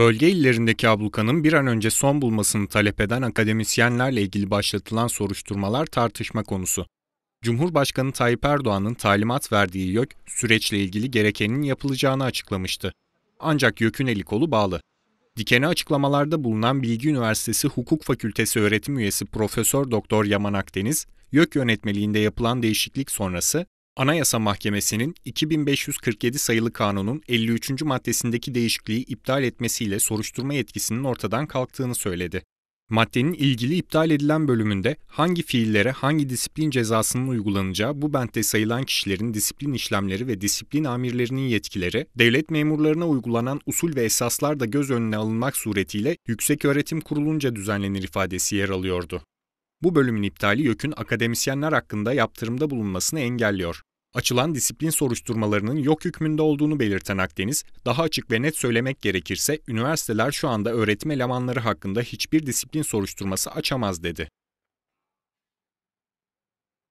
Bölge illerindeki ablukanın bir an önce son bulmasını talep eden akademisyenlerle ilgili başlatılan soruşturmalar tartışma konusu. Cumhurbaşkanı Tayyip Erdoğan'ın talimat verdiği YÖK, süreçle ilgili gerekenin yapılacağını açıklamıştı. Ancak YÖK'ün eli kolu bağlı. Dikeni açıklamalarda bulunan Bilgi Üniversitesi Hukuk Fakültesi öğretim üyesi Profesör Doktor Yaman Akdeniz, YÖK yönetmeliğinde yapılan değişiklik sonrası Anayasa Mahkemesi'nin 2547 sayılı kanunun 53. maddesindeki değişikliği iptal etmesiyle soruşturma yetkisinin ortadan kalktığını söyledi. Maddenin ilgili iptal edilen bölümünde hangi fiillere hangi disiplin cezasının uygulanacağı bu bentte sayılan kişilerin disiplin işlemleri ve disiplin amirlerinin yetkileri, devlet memurlarına uygulanan usul ve esaslar da göz önüne alınmak suretiyle Yüksek Öğretim Kurulunca düzenlenir ifadesi yer alıyordu. Bu bölümün iptali YÖK'ün akademisyenler hakkında yaptırımda bulunmasını engelliyor. Açılan disiplin soruşturmalarının yok hükmünde olduğunu belirten Akdeniz, daha açık ve net söylemek gerekirse üniversiteler şu anda öğretim elemanları hakkında hiçbir disiplin soruşturması açamaz dedi.